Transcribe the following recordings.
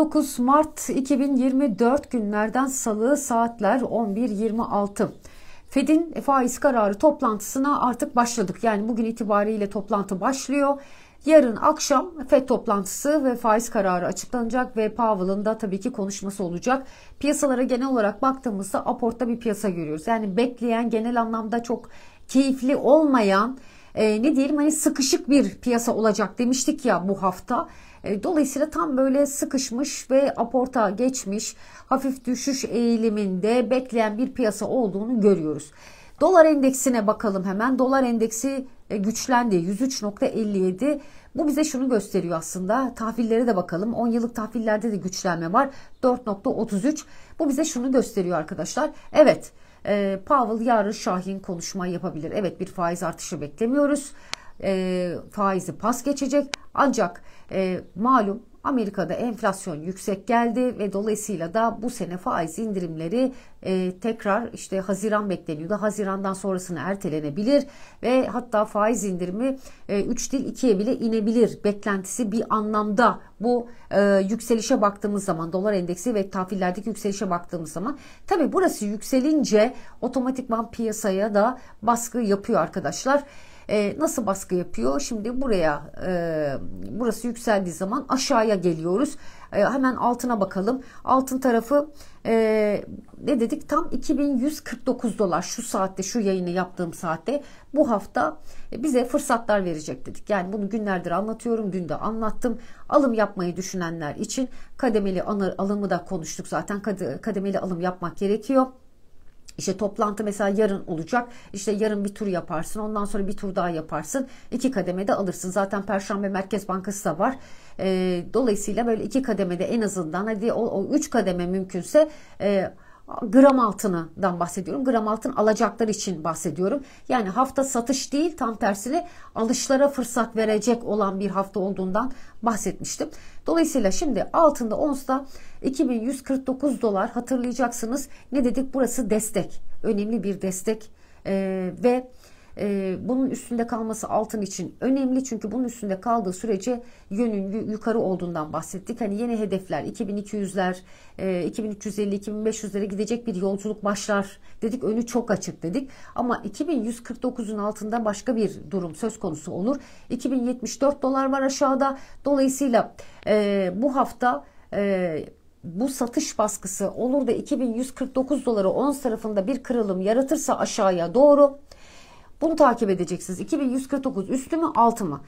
19 Mart 2024 günlerden salı saatler 11.26. Fed'in faiz kararı toplantısına artık başladık. Yani bugün itibariyle toplantı başlıyor. Yarın akşam FED toplantısı ve faiz kararı açıklanacak ve Powell'ın da tabii ki konuşması olacak. Piyasalara genel olarak baktığımızda aportta bir piyasa görüyoruz. Yani bekleyen genel anlamda çok keyifli olmayan e, ne diyelim hani sıkışık bir piyasa olacak demiştik ya bu hafta. E, dolayısıyla tam böyle sıkışmış ve aporta geçmiş hafif düşüş eğiliminde bekleyen bir piyasa olduğunu görüyoruz. Dolar endeksine bakalım hemen. Dolar endeksi e, güçlendi. 103.57. Bu bize şunu gösteriyor aslında. Tahvillere de bakalım. 10 yıllık tahvillerde de güçlenme var. 4.33. Bu bize şunu gösteriyor arkadaşlar. Evet. E, Powell yarın Şahin konuşma yapabilir. Evet bir faiz artışı beklemiyoruz. E, faizi pas geçecek. Ancak e, malum Amerika'da enflasyon yüksek geldi ve dolayısıyla da bu sene faiz indirimleri e, tekrar işte Haziran bekleniyordu. Hazirandan sonrasını ertelenebilir ve hatta faiz indirimi e, 3 değil 2'ye bile inebilir beklentisi bir anlamda bu e, yükselişe baktığımız zaman dolar endeksi ve tahvillerdeki yükselişe baktığımız zaman tabi burası yükselince otomatikman piyasaya da baskı yapıyor arkadaşlar. E, nasıl baskı yapıyor? Şimdi buraya e, burası yükseldiği zaman aşağıya geliyoruz. E, hemen altına bakalım. Altın tarafı e, ne dedik? Tam 2149 dolar şu saatte şu yayını yaptığım saatte bu hafta e, bize fırsatlar verecek dedik. Yani bunu günlerdir anlatıyorum. Dün de anlattım. Alım yapmayı düşünenler için kademeli alımı da konuştuk zaten. Kademeli alım yapmak gerekiyor. İşte toplantı mesela yarın olacak. İşte yarın bir tur yaparsın. Ondan sonra bir tur daha yaparsın. İki kademede alırsın. Zaten Perşembe Merkez Bankası da var. E, dolayısıyla böyle iki kademede en azından hadi o, o üç kademe mümkünse e, gram altından bahsediyorum. Gram altın alacaklar için bahsediyorum. Yani hafta satış değil tam tersine alışlara fırsat verecek olan bir hafta olduğundan bahsetmiştim. Dolayısıyla şimdi altında onsta 2149 dolar hatırlayacaksınız. Ne dedik burası destek. Önemli bir destek ee, ve ee, bunun üstünde kalması altın için önemli çünkü bunun üstünde kaldığı sürece yönün yukarı olduğundan bahsettik. Hani yeni hedefler 2200'ler, 2350, 2500'lere gidecek bir yolculuk başlar dedik. Önü çok açık dedik. Ama 2149'un altında başka bir durum söz konusu olur. 2074 dolar var aşağıda. Dolayısıyla e, bu hafta e, bu satış baskısı olur da 2149 doları 10 tarafında bir kırılım yaratırsa aşağıya doğru bunu takip edeceksiniz. 2149 üstü mü altı mı?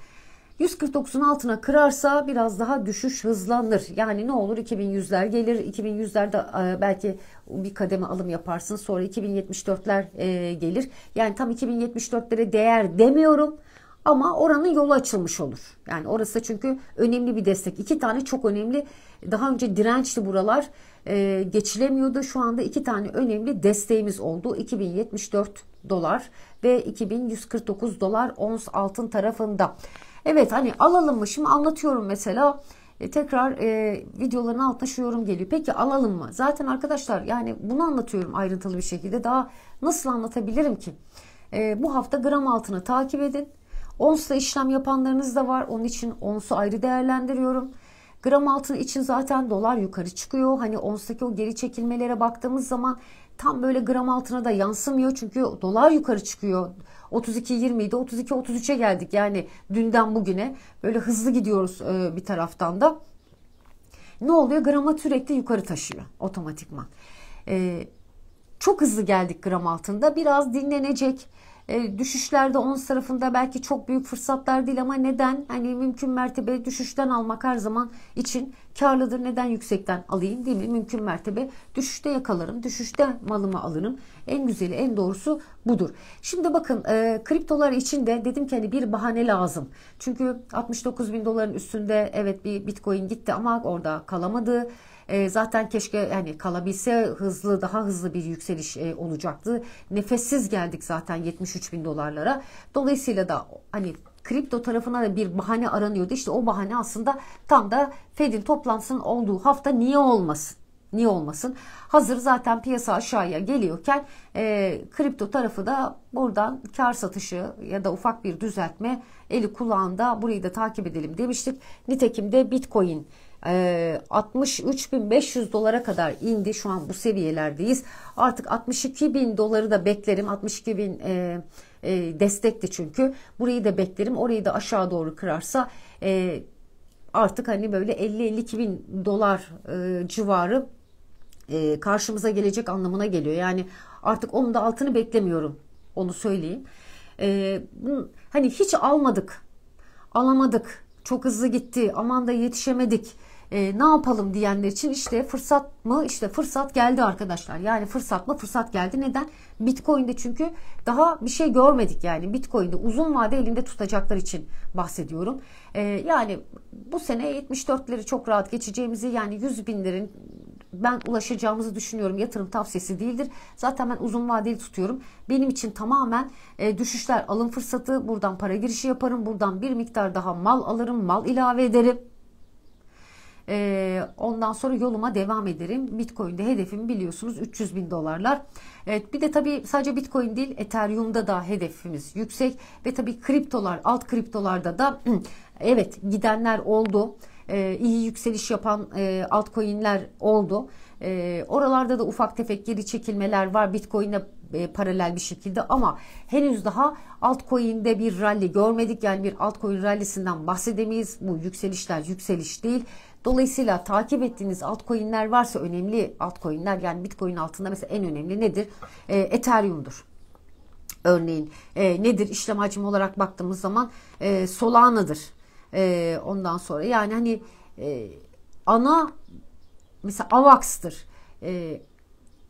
149'un altına kırarsa biraz daha düşüş hızlanır. Yani ne olur 2100'ler gelir. 2100'lerde e, belki bir kademe alım yaparsın. Sonra 2074'ler e, gelir. Yani tam 2074'lere değer demiyorum. Ama oranın yolu açılmış olur. Yani orası çünkü önemli bir destek. İki tane çok önemli daha önce dirençli buralar e, geçilemiyordu. Şu anda iki tane önemli desteğimiz oldu. 2074 dolar ve 2149 dolar ons altın tarafında. Evet hani alalım mı? Şimdi anlatıyorum mesela e, tekrar e, videoların altına şu yorum geliyor. Peki alalım mı? Zaten arkadaşlar yani bunu anlatıyorum ayrıntılı bir şekilde. Daha nasıl anlatabilirim ki? E, bu hafta gram altını takip edin. Onsla işlem yapanlarınız da var. Onun için onsu ayrı değerlendiriyorum. Gram altın için zaten dolar yukarı çıkıyor. Hani onstaki o geri çekilmelere baktığımız zaman tam böyle gram altına da yansımıyor. Çünkü dolar yukarı çıkıyor. 32-20 idi. 32-33'e geldik. Yani dünden bugüne böyle hızlı gidiyoruz e, bir taraftan da. Ne oluyor? Grama sürekli yukarı taşıyor otomatikman. E, çok hızlı geldik gram altında. Biraz dinlenecek e, düşüşlerde ons tarafında belki çok büyük fırsatlar değil ama neden hani mümkün mertebe düşüşten almak her zaman için karlıdır neden yüksekten alayım değil mi mümkün mertebe düşüşte yakalarım düşüşte malımı alırım en güzeli en doğrusu budur şimdi bakın e, kriptolar için de dedim ki hani bir bahane lazım çünkü 69 bin doların üstünde evet bir bitcoin gitti ama orada kalamadı e, zaten keşke yani kalabilse hızlı daha hızlı bir yükseliş e, olacaktı. Nefessiz geldik zaten 73 bin dolarlara. Dolayısıyla da hani kripto tarafına da bir bahane aranıyordu. İşte o bahane aslında tam da Fed'in toplantısının olduğu hafta niye olmasın? Niye olmasın? Hazır zaten piyasa aşağıya geliyorken e, kripto tarafı da buradan kar satışı ya da ufak bir düzeltme eli kulağında burayı da takip edelim demiştik. Nitekim de Bitcoin 63.500 ee, dolara kadar indi. Şu an bu seviyelerdeyiz. Artık 62.000 doları da beklerim. 62.000 e, e, destekti çünkü. Burayı da beklerim. Orayı da aşağı doğru kırarsa e, artık hani böyle 50 52000 dolar e, civarı e, karşımıza gelecek anlamına geliyor. Yani artık onun da altını beklemiyorum. Onu söyleyeyim. E, hani hiç almadık. Alamadık. Çok hızlı gitti. Aman da yetişemedik e, ne yapalım diyenler için işte fırsat mı? işte fırsat geldi arkadaşlar. Yani fırsat mı? Fırsat geldi. Neden? Bitcoin'de çünkü daha bir şey görmedik yani. Bitcoin'de uzun vade elinde tutacaklar için bahsediyorum. E, yani bu sene 74'leri çok rahat geçeceğimizi yani 100 binlerin ben ulaşacağımızı düşünüyorum. Yatırım tavsiyesi değildir. Zaten ben uzun vadeli tutuyorum. Benim için tamamen e, düşüşler alım fırsatı. Buradan para girişi yaparım. Buradan bir miktar daha mal alırım. Mal ilave ederim. E, ondan sonra yoluma devam ederim. Bitcoin'de hedefim biliyorsunuz 300 bin dolarlar. Evet, bir de tabii sadece Bitcoin değil Ethereum'da da hedefimiz yüksek ve tabii kriptolar alt kriptolarda da evet gidenler oldu. E, iyi yükseliş yapan e, altcoin'ler oldu. E, oralarda da ufak tefek geri çekilmeler var Bitcoin'e e, paralel bir şekilde ama henüz daha altcoin'de bir rally görmedik. Yani bir altcoin rallisinden bahsedemeyiz. Bu yükselişler yükseliş değil. Dolayısıyla takip ettiğiniz altcoin'ler varsa önemli altcoin'ler yani Bitcoin altında mesela en önemli nedir? E, Ethereum'dur. Örneğin e, nedir işlem hacmi olarak baktığımız zaman e, Solana'dır. E, ondan sonra yani hani e, ana mesela AVAX'tır. E,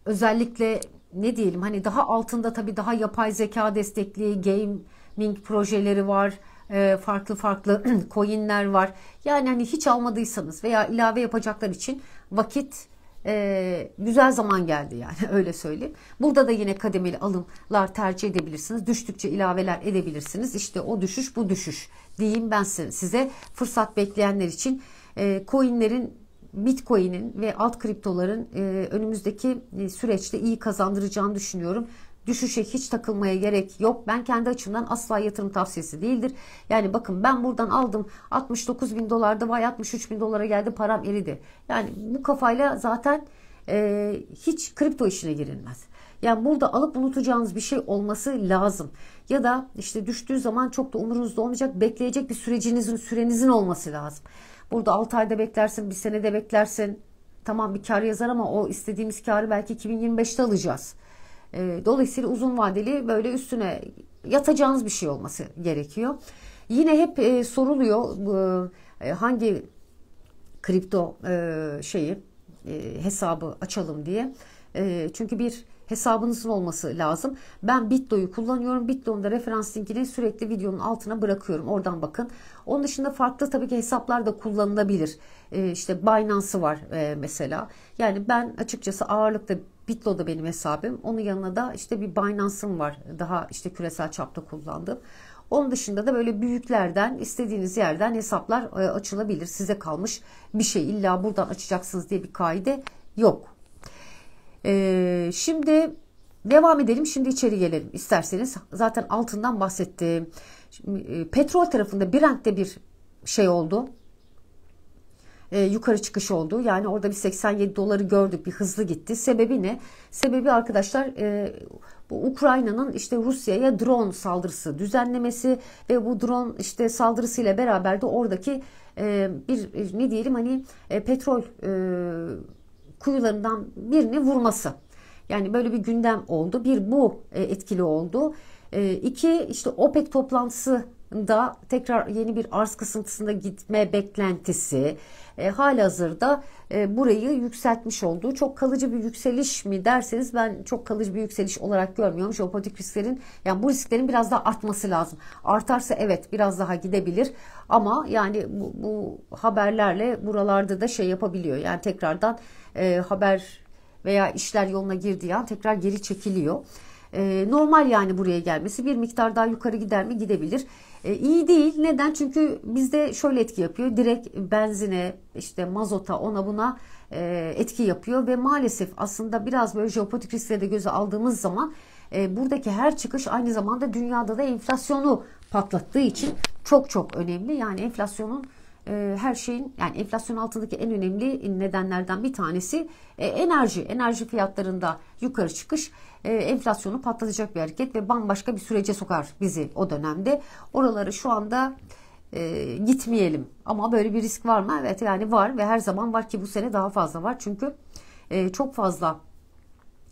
özellikle ne diyelim hani daha altında tabii daha yapay zeka destekli gaming projeleri var. E, farklı farklı coinler var. Yani hani hiç almadıysanız veya ilave yapacaklar için vakit e, güzel zaman geldi yani öyle söyleyeyim. Burada da yine kademeli alımlar tercih edebilirsiniz. Düştükçe ilaveler edebilirsiniz. İşte o düşüş bu düşüş diyeyim ben size. Fırsat bekleyenler için e, coinlerin Bitcoin'in ve alt kriptoların e, önümüzdeki süreçte iyi kazandıracağını düşünüyorum düşüşe hiç takılmaya gerek yok. Ben kendi açımdan asla yatırım tavsiyesi değildir. Yani bakın ben buradan aldım 69 bin dolarda vay 63 bin dolara geldi param eridi. Yani bu kafayla zaten e, hiç kripto işine girilmez. Yani burada alıp unutacağınız bir şey olması lazım. Ya da işte düştüğü zaman çok da umurunuzda olmayacak bekleyecek bir sürecinizin sürenizin olması lazım. Burada 6 ayda beklersin, bir senede beklersin. Tamam bir kar yazar ama o istediğimiz karı belki 2025'te alacağız. E, dolayısıyla uzun vadeli böyle üstüne yatacağınız bir şey olması gerekiyor. Yine hep e, soruluyor e, hangi kripto e, şeyi e, hesabı açalım diye. E, çünkü bir hesabınızın olması lazım. Ben Bitdo'yu kullanıyorum. Bitdo'nun referans linkini sürekli videonun altına bırakıyorum. Oradan bakın. Onun dışında farklı tabii ki hesaplar da kullanılabilir. E, işte Binance'ı var e, mesela. Yani ben açıkçası ağırlıkta Bitlo da benim hesabım. Onun yanına da işte bir Binance'ım var. Daha işte küresel çapta kullandım. Onun dışında da böyle büyüklerden istediğiniz yerden hesaplar e, açılabilir. Size kalmış bir şey. illa buradan açacaksınız diye bir kaide yok. Ee, şimdi devam edelim. Şimdi içeri gelelim isterseniz. Zaten altından bahsettim. Şimdi, e, petrol tarafında Brent'te bir şey oldu e, yukarı çıkış oldu. Yani orada bir 87 doları gördük bir hızlı gitti. Sebebi ne? Sebebi arkadaşlar e, bu Ukrayna'nın işte Rusya'ya drone saldırısı düzenlemesi ve bu drone işte saldırısıyla beraber de oradaki e, bir ne diyelim hani e, petrol e, kuyularından birini vurması. Yani böyle bir gündem oldu. Bir bu e, etkili oldu. E, iki işte OPEC toplantısı da tekrar yeni bir arz kısıntısında gitme beklentisi e, halihazırda e, burayı yükseltmiş olduğu çok kalıcı bir yükseliş mi derseniz ben çok kalıcı bir yükseliş olarak görmüyorum. Jeopolitik risklerin yani bu risklerin biraz daha artması lazım. Artarsa evet biraz daha gidebilir ama yani bu, bu haberlerle buralarda da şey yapabiliyor. Yani tekrardan e, haber veya işler yoluna girdiği an tekrar geri çekiliyor. E, normal yani buraya gelmesi bir miktar daha yukarı gider mi gidebilir. E, iyi değil. Neden? Çünkü bizde şöyle etki yapıyor. Direkt benzine, işte mazota, ona buna e, etki yapıyor ve maalesef aslında biraz böyle jeopolitik riskleri de göze aldığımız zaman e, buradaki her çıkış aynı zamanda dünyada da enflasyonu patlattığı için çok çok önemli. Yani enflasyonun ee, her şeyin yani enflasyon altındaki en önemli nedenlerden bir tanesi e, enerji. Enerji fiyatlarında yukarı çıkış e, enflasyonu patlatacak bir hareket ve bambaşka bir sürece sokar bizi o dönemde. Oraları şu anda e, gitmeyelim ama böyle bir risk var mı? Evet yani var ve her zaman var ki bu sene daha fazla var çünkü e, çok fazla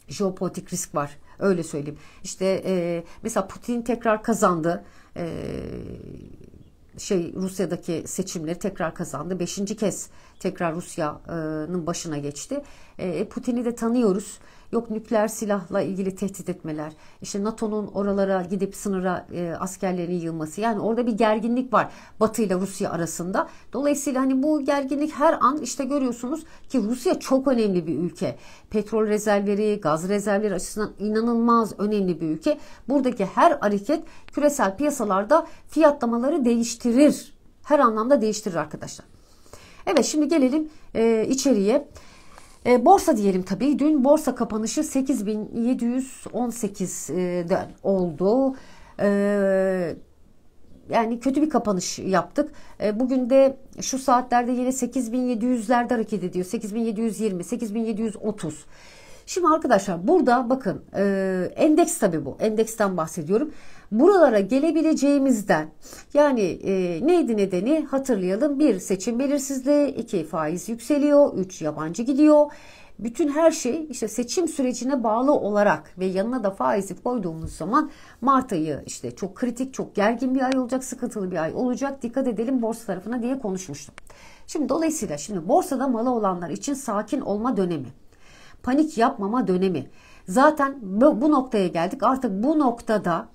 jeopolitik risk var öyle söyleyeyim. İşte e, mesela Putin tekrar kazandı. E, şey Rusya'daki seçimleri tekrar kazandı. Beşinci kez tekrar Rusya'nın başına geçti. E, Putin'i de tanıyoruz yok nükleer silahla ilgili tehdit etmeler, işte NATO'nun oralara gidip sınıra e, askerlerini yığması. Yani orada bir gerginlik var Batı ile Rusya arasında. Dolayısıyla hani bu gerginlik her an işte görüyorsunuz ki Rusya çok önemli bir ülke. Petrol rezervleri, gaz rezervleri açısından inanılmaz önemli bir ülke. Buradaki her hareket küresel piyasalarda fiyatlamaları değiştirir. Her anlamda değiştirir arkadaşlar. Evet şimdi gelelim e, içeriye. E, borsa diyelim tabii. Dün borsa kapanışı 8718'den e, oldu. E, yani kötü bir kapanış yaptık. E, bugün de şu saatlerde yine 8700'lerde hareket ediyor. 8720, 8730. Şimdi arkadaşlar burada bakın e, endeks tabii bu. Endeksten bahsediyorum buralara gelebileceğimizden yani e, neydi nedeni hatırlayalım. Bir seçim belirsizliği, iki faiz yükseliyor, üç yabancı gidiyor. Bütün her şey işte seçim sürecine bağlı olarak ve yanına da faizi koyduğumuz zaman Mart ayı işte çok kritik, çok gergin bir ay olacak, sıkıntılı bir ay olacak. Dikkat edelim borsa tarafına diye konuşmuştum. Şimdi dolayısıyla şimdi borsada malı olanlar için sakin olma dönemi. Panik yapmama dönemi. Zaten bu, bu noktaya geldik. Artık bu noktada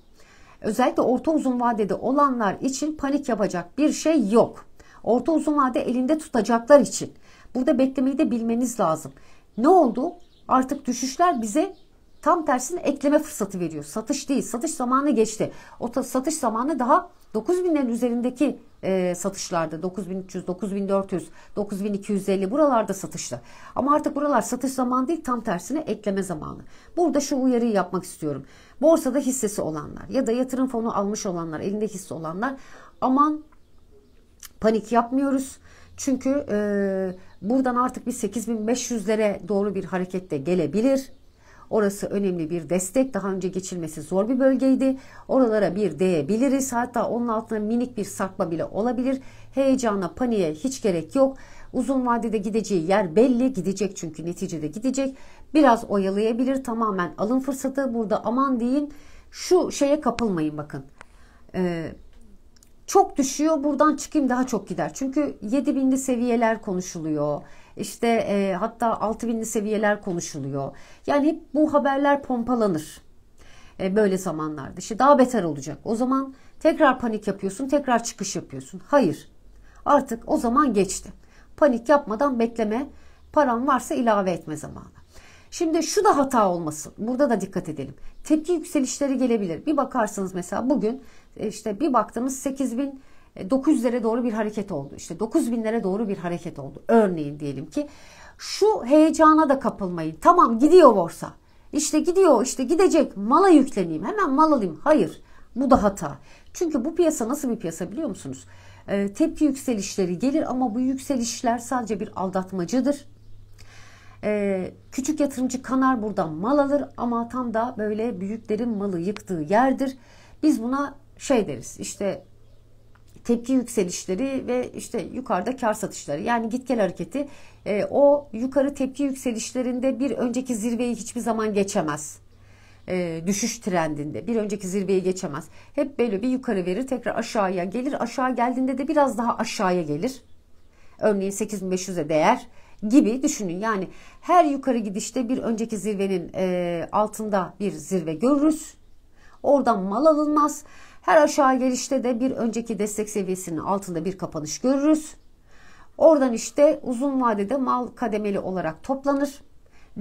Özellikle orta uzun vadede olanlar için panik yapacak bir şey yok. Orta uzun vade elinde tutacaklar için. Burada beklemeyi de bilmeniz lazım. Ne oldu? Artık düşüşler bize Tam tersine ekleme fırsatı veriyor. Satış değil. Satış zamanı geçti. O ta, satış zamanı daha 9000'lerin üzerindeki e, satışlarda 9300, 9400, 9250 buralarda satışta. Ama artık buralar satış zamanı değil tam tersine ekleme zamanı. Burada şu uyarıyı yapmak istiyorum. Borsada hissesi olanlar ya da yatırım fonu almış olanlar, elinde hisse olanlar aman panik yapmıyoruz. Çünkü e, buradan artık bir 8500'lere doğru bir harekette gelebilir. Orası önemli bir destek. Daha önce geçilmesi zor bir bölgeydi. Oralara bir değebiliriz. Hatta onun altına minik bir sakma bile olabilir. Heyecana, paniğe hiç gerek yok. Uzun vadede gideceği yer belli. Gidecek çünkü neticede gidecek. Biraz oyalayabilir. Tamamen alın fırsatı. Burada aman deyin. Şu şeye kapılmayın bakın. Ee, çok düşüyor. Buradan çıkayım daha çok gider. Çünkü 7000'li seviyeler konuşuluyor. İşte e, hatta 6000'li seviyeler konuşuluyor. Yani hep bu haberler pompalanır. E, böyle zamanlarda. İşte daha beter olacak. O zaman tekrar panik yapıyorsun, tekrar çıkış yapıyorsun. Hayır. Artık o zaman geçti. Panik yapmadan bekleme. Paran varsa ilave etme zamanı. Şimdi şu da hata olmasın. Burada da dikkat edelim. Tepki yükselişleri gelebilir. Bir bakarsınız mesela bugün e, işte bir baktınız 8000 900'lere e, doğru bir hareket oldu. İşte 9000'lere doğru bir hareket oldu. Örneğin diyelim ki şu heyecana da kapılmayın. Tamam gidiyor borsa. İşte gidiyor işte gidecek mala yükleneyim hemen mal alayım. Hayır bu da hata. Çünkü bu piyasa nasıl bir piyasa biliyor musunuz? E, tepki yükselişleri gelir ama bu yükselişler sadece bir aldatmacıdır. E, küçük yatırımcı kanar buradan mal alır ama tam da böyle büyüklerin malı yıktığı yerdir. Biz buna şey deriz işte tepki yükselişleri ve işte yukarıda kar satışları. Yani git gel hareketi e, o yukarı tepki yükselişlerinde bir önceki zirveyi hiçbir zaman geçemez. E, düşüş trendinde bir önceki zirveyi geçemez. Hep böyle bir yukarı verir tekrar aşağıya gelir. Aşağı geldiğinde de biraz daha aşağıya gelir. Örneğin 8500'e değer gibi düşünün. Yani her yukarı gidişte bir önceki zirvenin e, altında bir zirve görürüz. Oradan mal alınmaz. Her aşağı gelişte de bir önceki destek seviyesinin altında bir kapanış görürüz. Oradan işte uzun vadede mal kademeli olarak toplanır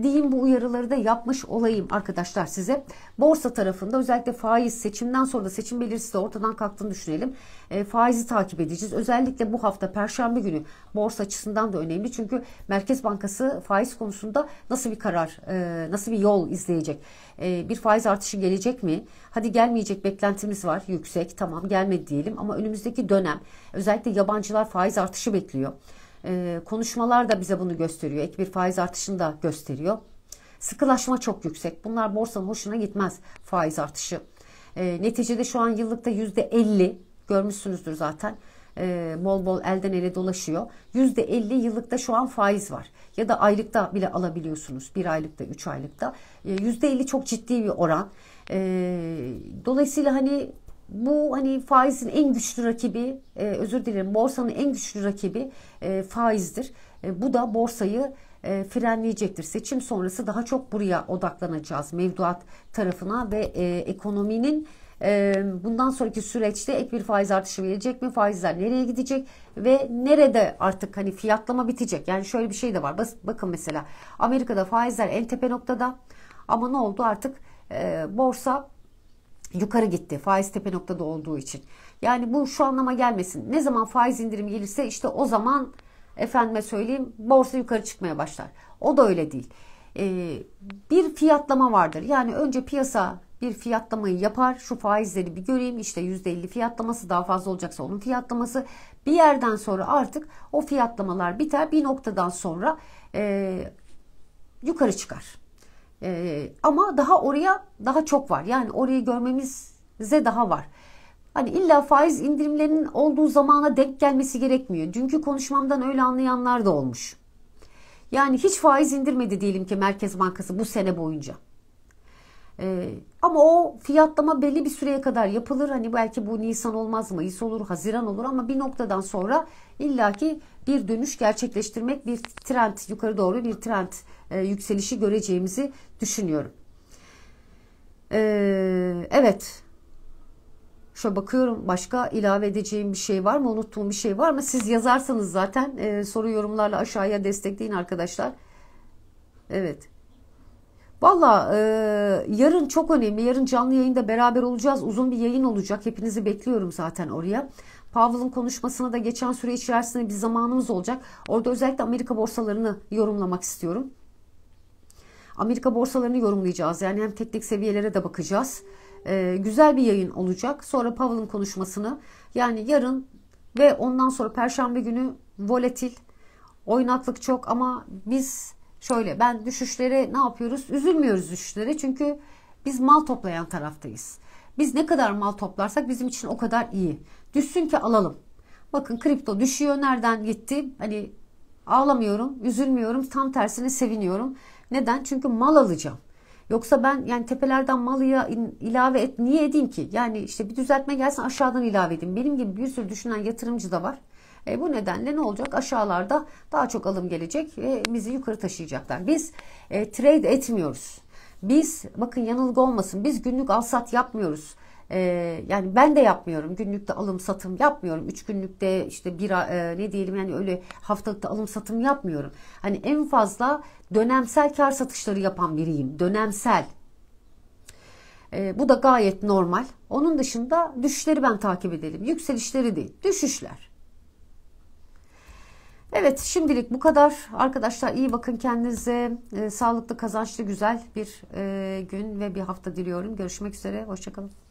diyeyim bu uyarıları da yapmış olayım arkadaşlar size. Borsa tarafında özellikle faiz seçimden sonra da seçim belirsiz ortadan kalktığını düşünelim. E, faizi takip edeceğiz. Özellikle bu hafta perşembe günü borsa açısından da önemli. Çünkü Merkez Bankası faiz konusunda nasıl bir karar, e, nasıl bir yol izleyecek? E, bir faiz artışı gelecek mi? Hadi gelmeyecek beklentimiz var yüksek. Tamam gelmedi diyelim ama önümüzdeki dönem özellikle yabancılar faiz artışı bekliyor. E, konuşmalar da bize bunu gösteriyor. Ek bir faiz artışını da gösteriyor. Sıkılaşma çok yüksek. Bunlar borsanın hoşuna gitmez faiz artışı. E, neticede şu an yıllıkta %50 görmüşsünüzdür zaten. E, bol bol elden ele dolaşıyor. Yüzde %50 yıllıkta şu an faiz var. Ya da aylıkta bile alabiliyorsunuz. Bir aylıkta, üç aylıkta. Yüzde %50 çok ciddi bir oran. E, dolayısıyla hani bu hani faizin en güçlü rakibi e, özür dilerim borsanın en güçlü rakibi e, faizdir. E, bu da borsayı e, frenleyecektir. Seçim sonrası daha çok buraya odaklanacağız mevduat tarafına ve e, ekonominin e, bundan sonraki süreçte ek bir faiz artışı verecek mi? Faizler nereye gidecek ve nerede artık hani fiyatlama bitecek? Yani şöyle bir şey de var. Bas, bakın mesela Amerika'da faizler en tepe noktada ama ne oldu artık e, borsa yukarı gitti. Faiz tepe noktada olduğu için. Yani bu şu anlama gelmesin. Ne zaman faiz indirim gelirse işte o zaman efendime söyleyeyim borsa yukarı çıkmaya başlar. O da öyle değil. Ee, bir fiyatlama vardır. Yani önce piyasa bir fiyatlamayı yapar. Şu faizleri bir göreyim işte %50 fiyatlaması daha fazla olacaksa onun fiyatlaması. Bir yerden sonra artık o fiyatlamalar biter. Bir noktadan sonra e, yukarı çıkar. Ee, ama daha oraya daha çok var. Yani orayı görmemize daha var. Hani illa faiz indirimlerinin olduğu zamana denk gelmesi gerekmiyor. Dünkü konuşmamdan öyle anlayanlar da olmuş. Yani hiç faiz indirmedi diyelim ki Merkez Bankası bu sene boyunca. E, ama o fiyatlama belli bir süreye kadar yapılır. Hani belki bu Nisan olmaz, Mayıs olur, Haziran olur ama bir noktadan sonra illaki bir dönüş gerçekleştirmek, bir trend yukarı doğru bir trend e, yükselişi göreceğimizi düşünüyorum. E, evet. Şöyle bakıyorum başka ilave edeceğim bir şey var mı? Unuttuğum bir şey var mı? Siz yazarsanız zaten e, soru yorumlarla aşağıya destekleyin arkadaşlar. Evet. Valla e, yarın çok önemli. Yarın canlı yayında beraber olacağız. Uzun bir yayın olacak. Hepinizi bekliyorum zaten oraya. Powell'ın konuşmasına da geçen süre içerisinde bir zamanımız olacak. Orada özellikle Amerika borsalarını yorumlamak istiyorum. Amerika borsalarını yorumlayacağız. Yani hem teknik seviyelere de bakacağız. Ee, güzel bir yayın olacak. Sonra Powell'ın konuşmasını yani yarın ve ondan sonra perşembe günü volatil oynaklık çok ama biz Şöyle ben düşüşlere ne yapıyoruz? Üzülmüyoruz düşüşlere çünkü biz mal toplayan taraftayız. Biz ne kadar mal toplarsak bizim için o kadar iyi. Düşsün ki alalım. Bakın kripto düşüyor nereden gitti? Hani ağlamıyorum, üzülmüyorum. Tam tersine seviniyorum. Neden? Çünkü mal alacağım. Yoksa ben yani tepelerden malıya ilave et niye edeyim ki? Yani işte bir düzeltme gelsin aşağıdan ilave edeyim. Benim gibi bir sürü düşünen yatırımcı da var. E, bu nedenle ne olacak? Aşağılarda daha çok alım gelecek ve bizi yukarı taşıyacaklar. Biz e, trade etmiyoruz. Biz bakın yanılgı olmasın. Biz günlük al-sat yapmıyoruz. Ee, yani ben de yapmıyorum günlükte alım satım yapmıyorum 3 günlükte işte bir e, ne diyelim yani öyle haftalıkta alım satım yapmıyorum hani en fazla dönemsel kar satışları yapan biriyim dönemsel ee, bu da gayet normal onun dışında düşüşleri ben takip edelim yükselişleri değil düşüşler Evet şimdilik bu kadar. Arkadaşlar iyi bakın kendinize. E, sağlıklı, kazançlı, güzel bir e, gün ve bir hafta diliyorum. Görüşmek üzere. Hoşçakalın.